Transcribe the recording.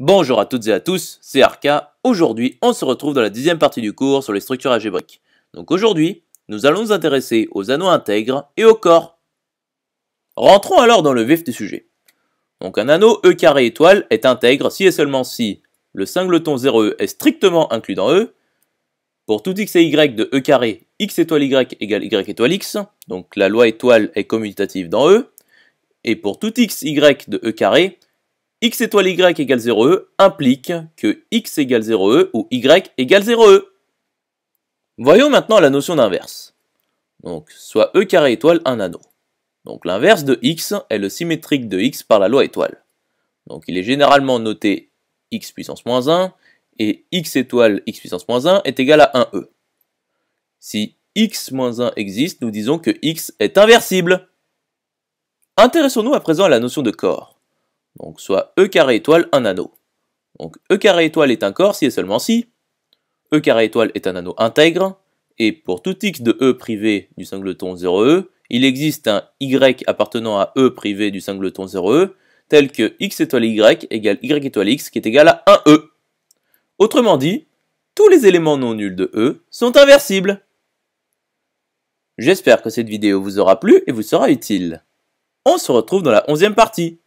Bonjour à toutes et à tous, c'est Arca. Aujourd'hui, on se retrouve dans la dixième partie du cours sur les structures algébriques. Donc aujourd'hui, nous allons nous intéresser aux anneaux intègres et aux corps. Rentrons alors dans le vif du sujet. Donc un anneau E carré étoile est intègre si et seulement si le singleton 0E est strictement inclus dans E. Pour tout x et y de E carré, x étoile y égale y étoile x, donc la loi étoile est commutative dans E. Et pour tout x, y de E carré, x étoile y égale 0e implique que x égale 0e ou y égale 0e. Voyons maintenant la notion d'inverse. Donc, soit e carré étoile un anneau. Donc l'inverse de x est le symétrique de x par la loi étoile. Donc il est généralement noté x puissance moins 1 et x étoile x puissance moins 1 est égal à 1e. Si x moins 1 existe, nous disons que x est inversible. Intéressons-nous à présent à la notion de corps. Donc soit E carré étoile, un anneau. Donc E carré étoile est un corps si et seulement si. E carré étoile est un anneau intègre. Et pour tout x de E privé du singleton 0E, il existe un Y appartenant à E privé du singleton 0E, tel que x étoile Y égale Y étoile X qui est égal à 1E. Autrement dit, tous les éléments non nuls de E sont inversibles. J'espère que cette vidéo vous aura plu et vous sera utile. On se retrouve dans la onzième partie.